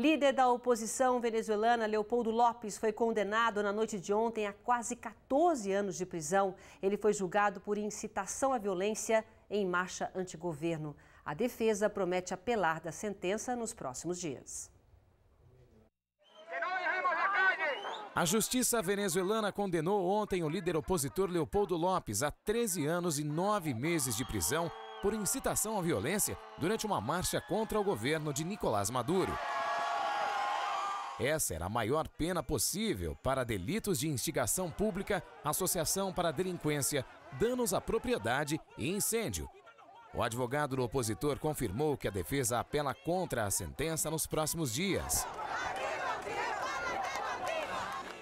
Líder da oposição venezuelana, Leopoldo Lopes, foi condenado na noite de ontem a quase 14 anos de prisão. Ele foi julgado por incitação à violência em marcha antigoverno. A defesa promete apelar da sentença nos próximos dias. A justiça venezuelana condenou ontem o líder opositor Leopoldo Lopes a 13 anos e 9 meses de prisão por incitação à violência durante uma marcha contra o governo de Nicolás Maduro. Essa era a maior pena possível para delitos de instigação pública, associação para delinquência, danos à propriedade e incêndio. O advogado do opositor confirmou que a defesa apela contra a sentença nos próximos dias.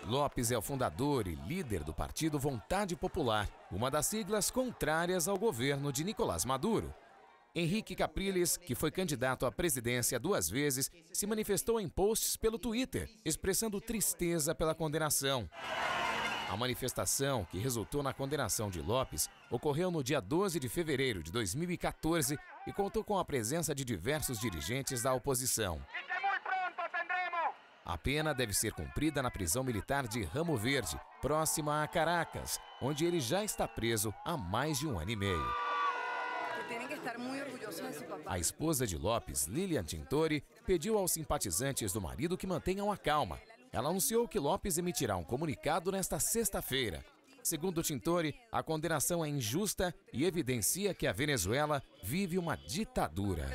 Lopes é o fundador e líder do partido Vontade Popular, uma das siglas contrárias ao governo de Nicolás Maduro. Henrique Capriles, que foi candidato à presidência duas vezes, se manifestou em posts pelo Twitter, expressando tristeza pela condenação. A manifestação, que resultou na condenação de Lopes, ocorreu no dia 12 de fevereiro de 2014 e contou com a presença de diversos dirigentes da oposição. A pena deve ser cumprida na prisão militar de Ramo Verde, próxima a Caracas, onde ele já está preso há mais de um ano e meio que estar de papá. A esposa de Lopes, Lilian Tintori, pediu aos simpatizantes do marido que mantenham a calma. Ela anunciou que Lopes emitirá um comunicado nesta sexta-feira. Segundo Tintori, a condenação é injusta e evidencia que a Venezuela vive uma ditadura.